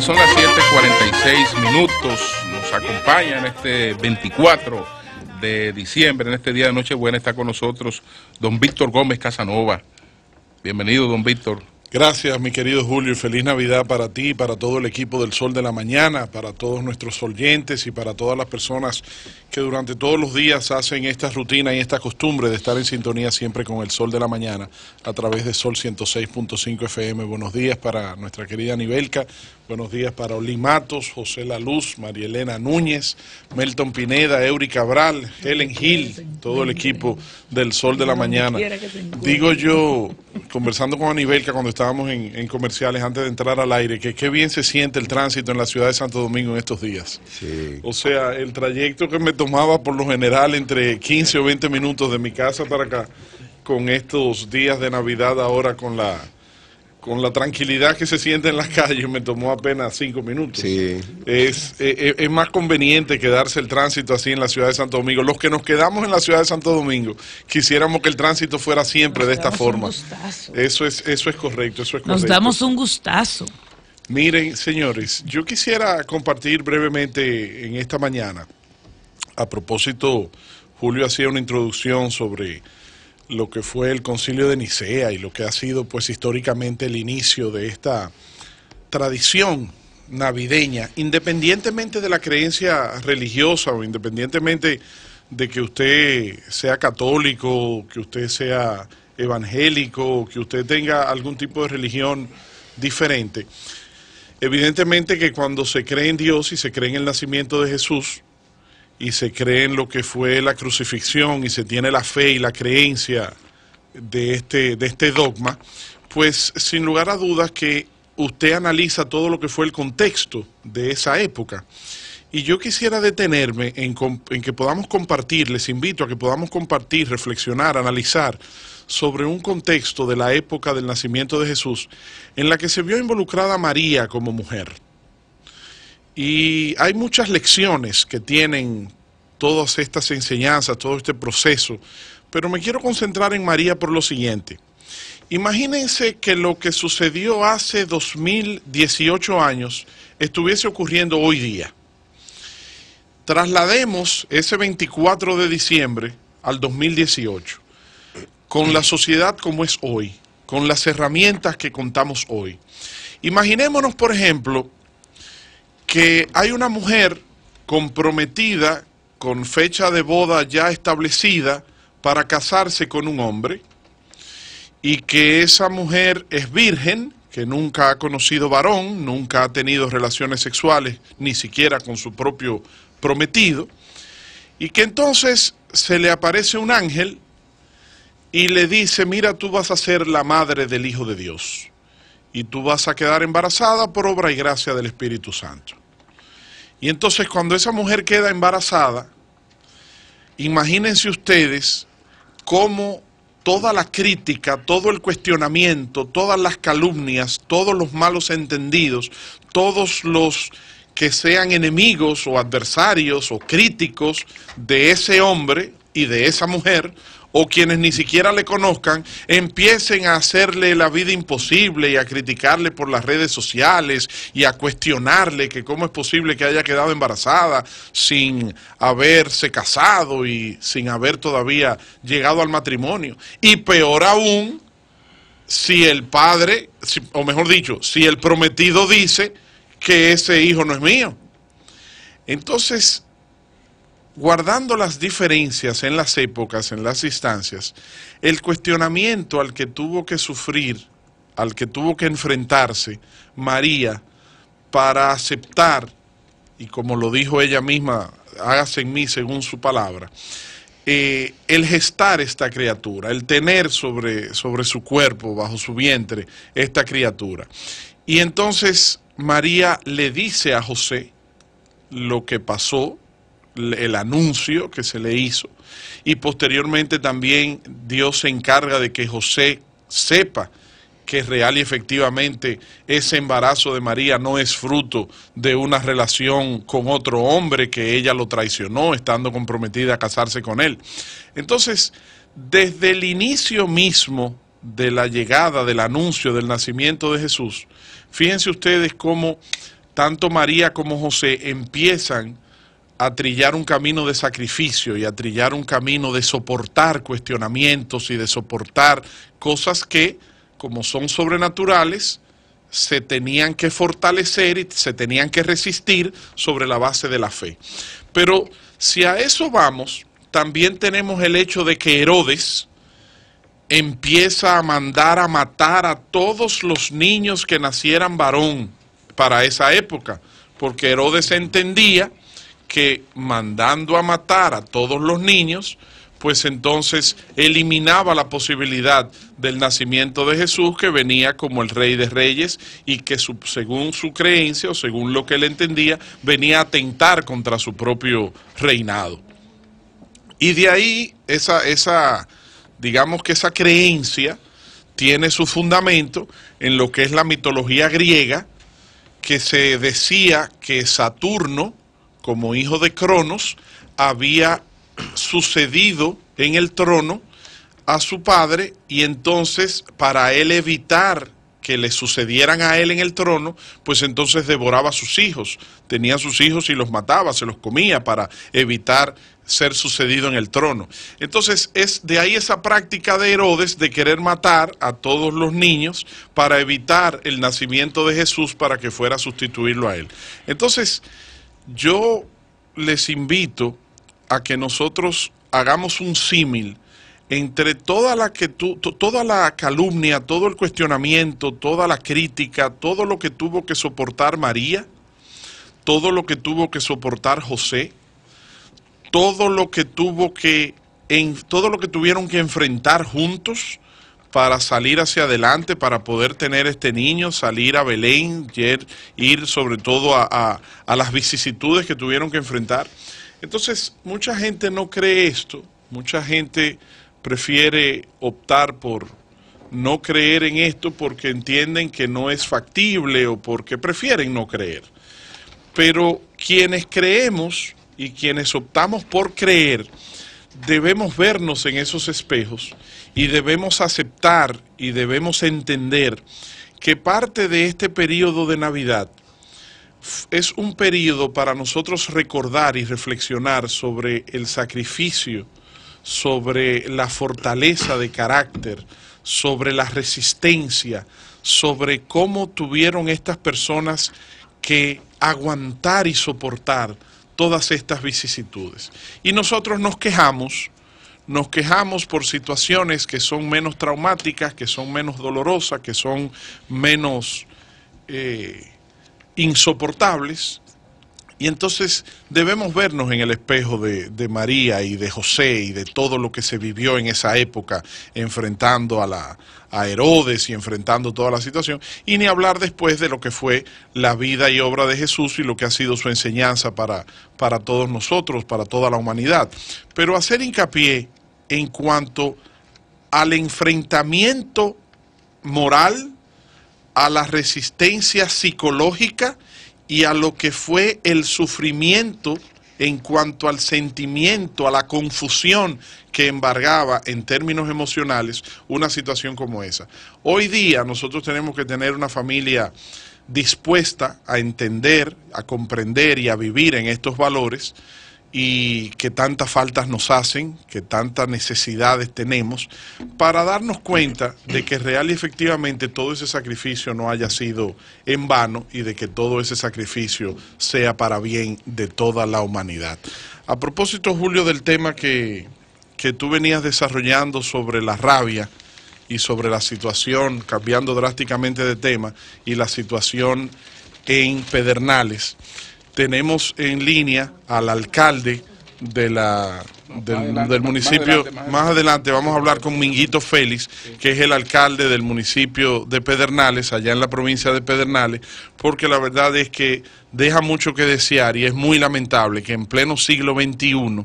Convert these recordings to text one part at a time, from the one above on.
son las 7:46 minutos. Nos acompañan en este 24 de diciembre, en este día de Nochebuena, está con nosotros don Víctor Gómez Casanova. Bienvenido, don Víctor. Gracias, mi querido Julio, y feliz Navidad para ti, para todo el equipo del Sol de la Mañana, para todos nuestros oyentes y para todas las personas que durante todos los días hacen esta rutina y esta costumbre de estar en sintonía siempre con el Sol de la Mañana a través de Sol 106.5 FM. Buenos días para nuestra querida Nivelca, buenos días para Olimatos, José La Luz, María Elena Núñez, Melton Pineda, Eury Cabral, Helen Hill, todo el equipo del Sol de la Mañana. Digo yo, conversando con Anibelca cuando estábamos en, comerciales antes de entrar al aire, que qué bien se siente el tránsito en la ciudad de Santo Domingo en estos días. O sea, el trayecto que me tomaba por lo general entre 15 o 20 minutos de mi casa para acá, con estos días de Navidad ahora con la con la tranquilidad que se siente en las calles, me tomó apenas cinco minutos. Sí. Eh, eh, es, más conveniente quedarse el tránsito así en la ciudad de Santo Domingo. Los que nos quedamos en la ciudad de Santo Domingo, quisiéramos que el tránsito fuera siempre de esta forma. Un gustazo. Eso es, eso es correcto, eso es correcto. Nos damos un gustazo. Miren, señores, yo quisiera compartir brevemente en esta mañana, a propósito, Julio hacía una introducción sobre lo que fue el concilio de Nicea y lo que ha sido pues históricamente el inicio de esta tradición navideña, independientemente de la creencia religiosa o independientemente de que usted sea católico, que usted sea evangélico, que usted tenga algún tipo de religión diferente. Evidentemente que cuando se cree en Dios y se cree en el nacimiento de Jesús, y se cree en lo que fue la crucifixión y se tiene la fe y la creencia este, de este, dogma, pues sin lugar a dudas que usted analiza todo lo que fue el contexto de esa época. Y yo quisiera detenerme en, en, que podamos compartir, les invito a que podamos compartir, reflexionar, analizar sobre un contexto de la época del nacimiento de Jesús en la que se vio involucrada María como mujer. Y hay muchas lecciones que tienen todas estas enseñanzas, todo este proceso, pero me quiero concentrar en María por lo siguiente. Imagínense que lo que sucedió hace 2018 años estuviese ocurriendo hoy día. Traslademos ese 24 de diciembre al 2018, con la sociedad como es hoy, con las herramientas que contamos hoy. Imaginémonos, por ejemplo, que hay una mujer comprometida con fecha de boda ya establecida para casarse con un hombre y que esa mujer es virgen, que nunca ha conocido varón, nunca ha tenido relaciones sexuales, ni siquiera con su propio prometido, y que entonces se le aparece un ángel y le dice, mira, tú vas a ser la madre del Hijo de Dios y tú vas a quedar embarazada por obra y gracia del Espíritu Santo. Y entonces cuando esa mujer queda embarazada, imagínense ustedes cómo toda la crítica, todo el cuestionamiento, todas las calumnias, todos los malos entendidos, todos los que sean enemigos o adversarios o críticos de ese hombre y de esa mujer, o quienes ni siquiera le conozcan empiecen a hacerle la vida imposible y a criticarle por las redes sociales y a cuestionarle que cómo es posible que haya quedado embarazada sin haberse casado y sin haber todavía llegado al matrimonio. Y peor aún, si el padre, o mejor dicho, si el prometido dice que ese hijo no es mío. Entonces, guardando las diferencias en las épocas, en las instancias, el cuestionamiento al que tuvo que sufrir, al que tuvo que enfrentarse María para aceptar, y como lo dijo ella misma, hágase en mí según su palabra, eh, el gestar esta criatura, el tener sobre, sobre su cuerpo, bajo su vientre, esta criatura. Y entonces María le dice a José lo que pasó, el anuncio que se le hizo y posteriormente también Dios se encarga de que José sepa que real y efectivamente ese embarazo de María no es fruto de una relación con otro hombre que ella lo traicionó estando comprometida a casarse con él. Entonces, desde el inicio mismo de la llegada, del anuncio, del nacimiento de Jesús, fíjense ustedes cómo tanto María como José empiezan a trillar un camino de sacrificio y a trillar un camino de soportar cuestionamientos y de soportar cosas que, como son sobrenaturales, se tenían que fortalecer y se tenían que resistir sobre la base de la fe. Pero si a eso vamos, también tenemos el hecho de que Herodes empieza a mandar a matar a todos los niños que nacieran varón para esa época, porque Herodes entendía que mandando a matar a todos los niños, pues entonces eliminaba la posibilidad del nacimiento de Jesús que venía como el rey de reyes y que según su creencia o según lo que él entendía venía a atentar contra su propio reinado. Y de ahí esa, esa digamos que esa creencia tiene su fundamento en lo que es la mitología griega que se decía que Saturno, como hijo de Cronos, había sucedido en el trono a su padre y entonces para él evitar que le sucedieran a él en el trono, pues entonces devoraba a sus hijos, tenía a sus hijos y los mataba, se los comía para evitar ser sucedido en el trono. Entonces es de ahí esa práctica de Herodes de querer matar a todos los niños para evitar el nacimiento de Jesús para que fuera a sustituirlo a él. Entonces, yo les invito a que nosotros hagamos un símil entre toda la, que toda la calumnia, todo el cuestionamiento, toda la crítica, todo lo que tuvo que soportar María, todo lo que tuvo que soportar José, todo lo que tuvo que en todo lo que tuvieron que enfrentar juntos, para salir hacia adelante, para poder tener este niño, salir a Belén, ir, sobre todo a, a las vicisitudes que tuvieron que enfrentar. Entonces, mucha gente no cree esto, mucha gente prefiere optar por no creer en esto porque entienden que no es factible o porque prefieren no creer. Pero quienes creemos y quienes optamos por creer, debemos vernos en esos espejos y debemos aceptar y debemos entender que parte de este periodo de Navidad es un periodo para nosotros recordar y reflexionar sobre el sacrificio, sobre la fortaleza de carácter, sobre la resistencia, sobre cómo tuvieron estas personas que aguantar y soportar todas estas vicisitudes. Y nosotros nos quejamos nos quejamos por situaciones que son menos traumáticas, que son menos dolorosas, que son menos eh, insoportables. Y entonces debemos vernos en el espejo de, María y de José y de todo lo que se vivió en esa época, enfrentando a, la, Herodes y enfrentando toda la situación, y ni hablar después de lo que fue la vida y obra de Jesús y lo que ha sido su enseñanza para, para todos nosotros, para toda la humanidad. Pero hacer hincapié en cuanto al enfrentamiento moral, a la resistencia psicológica y a lo que fue el sufrimiento en cuanto al sentimiento, a la confusión que embargaba en términos emocionales una situación como esa. Hoy día nosotros tenemos que tener una familia dispuesta a entender, a comprender y a vivir en estos valores y que tantas faltas nos hacen, que tantas necesidades tenemos, para darnos cuenta de que real y efectivamente todo ese sacrificio no haya sido en vano y de que todo ese sacrificio sea para bien de toda la humanidad. A propósito, Julio, del tema que, que tú venías desarrollando sobre la rabia y sobre la situación, cambiando drásticamente de tema, y la situación en Pedernales. Tenemos en línea al alcalde de la, del, municipio. Más adelante, más adelante, vamos a hablar con Minguito Félix, que es el alcalde del municipio de Pedernales, allá en la provincia de Pedernales, porque la verdad es que deja mucho que desear y es muy lamentable que en pleno siglo XXI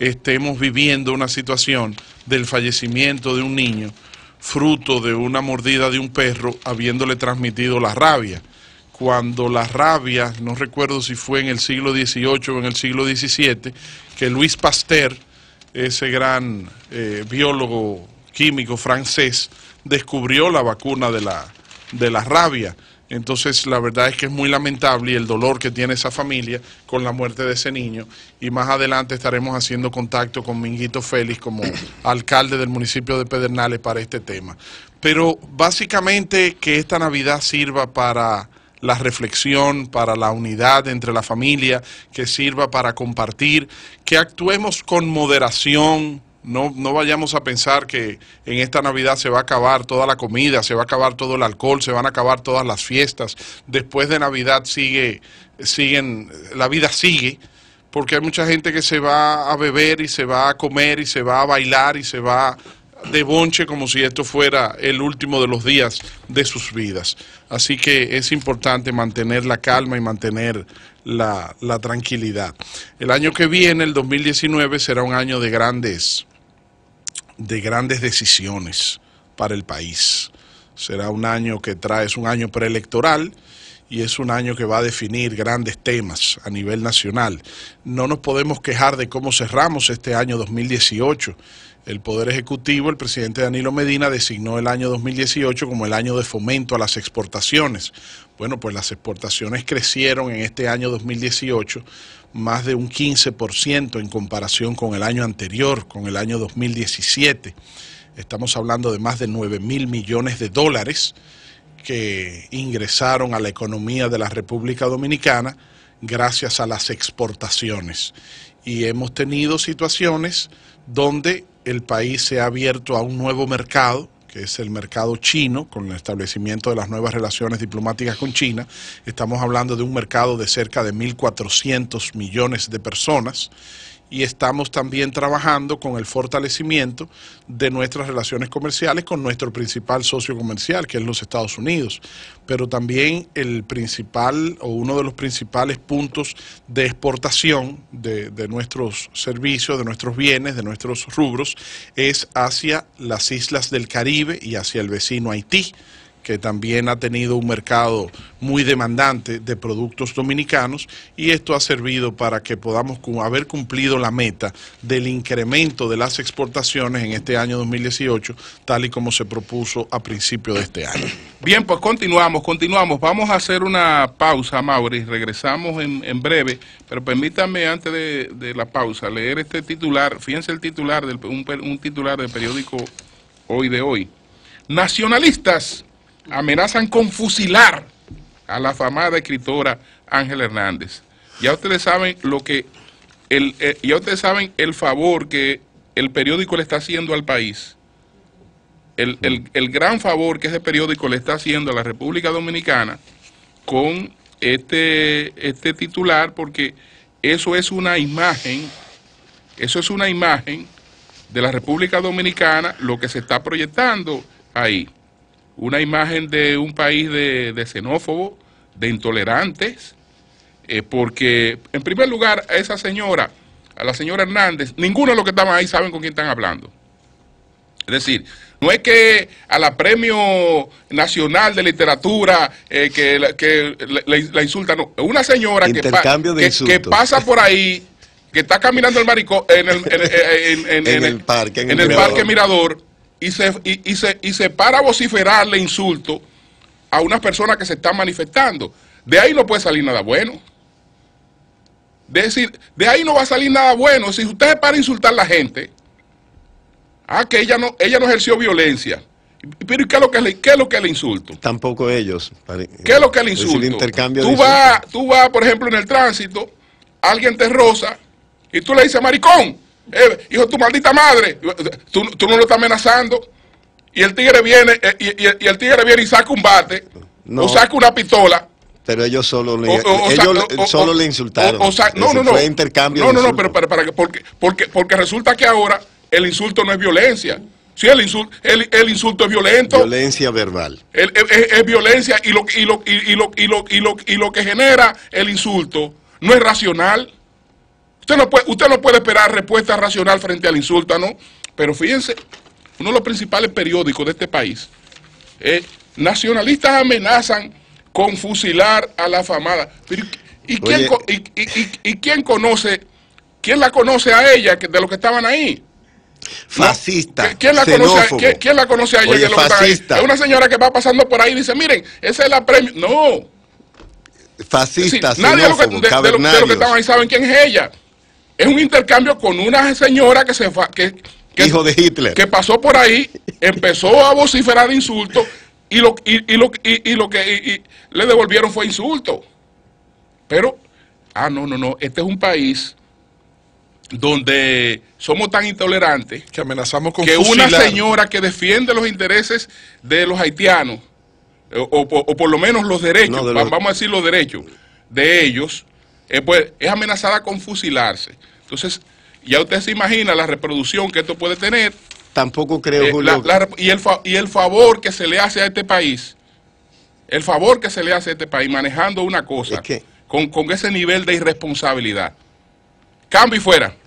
estemos viviendo una situación del fallecimiento de un niño fruto de una mordida de un perro habiéndole transmitido la rabia cuando la rabia, no recuerdo si fue en el siglo XVIII o en el siglo XVII, que Luis Pasteur, ese gran eh, biólogo químico francés, descubrió la vacuna de la, de la rabia. Entonces la verdad es que es muy lamentable el dolor que tiene esa familia con la muerte de ese niño. Y más adelante estaremos haciendo contacto con Minguito Félix como alcalde del municipio de Pedernales para este tema. Pero básicamente que esta Navidad sirva para la reflexión, para la unidad entre la familia, que sirva para compartir, que actuemos con moderación, no, no, vayamos a pensar que en esta Navidad se va a acabar toda la comida, se va a acabar todo el alcohol, se van a acabar todas las fiestas. Después de Navidad sigue, siguen, la vida sigue, porque hay mucha gente que se va a beber y se va a comer y se va a bailar y se va a de bonche como si esto fuera el último de los días de sus vidas. Así que es importante mantener la calma y mantener la, tranquilidad. El año que viene, el 2019, será un año de grandes, de grandes decisiones para el país. Será un año que trae, es un año preelectoral y es un año que va a definir grandes temas a nivel nacional. No nos podemos quejar de cómo cerramos este año 2018 el Poder Ejecutivo, el presidente Danilo Medina, designó el año 2018 como el año de fomento a las exportaciones. Bueno, pues las exportaciones crecieron en este año 2018 más de un 15% en comparación con el año anterior, con el año 2017. Estamos hablando de más de 9 mil millones de dólares que ingresaron a la economía de la República Dominicana gracias a las exportaciones. Y hemos tenido situaciones donde el país se ha abierto a un nuevo mercado, que es el mercado chino, con el establecimiento de las nuevas relaciones diplomáticas con China. Estamos hablando de un mercado de cerca de 1.400 millones de personas y estamos también trabajando con el fortalecimiento de nuestras relaciones comerciales con nuestro principal socio comercial, que es los Estados Unidos, pero también el principal o uno de los principales puntos de exportación de, de nuestros servicios, de nuestros bienes, de nuestros rubros, es hacia las islas del Caribe y hacia el vecino Haití que también ha tenido un mercado muy demandante de productos dominicanos y esto ha servido para que podamos haber cumplido la meta del incremento de las exportaciones en este año 2018, tal y como se propuso a principio de este año. Bien, pues continuamos, continuamos. Vamos a hacer una pausa, Mauri, regresamos en, breve, pero permítanme antes de, la pausa leer este titular, fíjense el titular, del, un, un titular del periódico Hoy de Hoy. Nacionalistas amenazan con fusilar a la afamada escritora Ángela Hernández. Ya ustedes saben lo que el, eh, ustedes saben el favor que el periódico le está haciendo al país. El, gran favor que ese periódico le está haciendo a la República Dominicana con este, este titular, porque eso es una imagen, eso es una imagen de la República Dominicana, lo que se está proyectando ahí una imagen de un país de, xenófobos, xenófobo, de intolerantes, eh, porque en primer lugar a esa señora, a la señora Hernández, ninguno de los que estaban ahí saben con quién están hablando. Es decir, no es que a la Premio Nacional de Literatura eh, que, la, insulta, no. Una señora que, pasa por ahí, que está caminando el maricón, en el, parque, en el parque Mirador y se, y, se, y se para a vociferarle insulto a unas personas que se están manifestando. De ahí no puede salir nada bueno. De decir, de ahí no va a salir nada bueno. Si usted para insultar a la gente, ah, que ella no, ella no ejerció violencia. Pero ¿qué es lo que es lo que le insulto? Tampoco ellos. ¿Qué es lo que le insulto? tú vas, tú vas, por ejemplo, en el tránsito, alguien te roza y tú le dices maricón. Eh, hijo, tu maldita madre, tú, tú, no lo estás amenazando. Y el tigre viene, eh, y, el tigre viene y saca un bate, o saca una pistola. Pero ellos solo le, ellos le insultaron. no, no, no. intercambio no, no, no, pero, para que, porque, porque, resulta que ahora el insulto no es violencia. Sí, el insulto, el, insulto es violento. Violencia verbal. es, violencia y lo, y, y, lo, y, lo, y, lo, y lo que genera el insulto no es racional. Usted no puede, esperar respuesta racional frente al insulto, ¿no? Pero fíjense, uno de los principales periódicos de este país, es eh, nacionalistas amenazan con fusilar a la famada. ¿y, quién, conoce, quién la conoce a ella de los que estaban ahí? Fascista. ¿Quién la, conoce, ¿quién, la conoce a ella? Oye, fascista. Es una señora que va pasando por ahí y dice, miren, esa es la premio. No. Fascista, nadie de, los que estaban ahí saben quién es ella es un intercambio con una señora que se... que, que, de Que pasó por ahí, empezó a vociferar insultos y lo, y, lo, que le devolvieron fue insulto. Pero, ah, no, no, no, este es un país donde somos tan intolerantes que amenazamos con que una señora que defiende los intereses de los haitianos o, o, por lo menos los derechos, vamos a decir los derechos de ellos, eh, pues, es amenazada con fusilarse. Entonces, ya usted se imagina la reproducción que esto puede tener. Tampoco creo, eh, y, el y el favor que se le hace a este país, el favor que se le hace a este país manejando una cosa con, con ese nivel de irresponsabilidad. Cambio y fuera.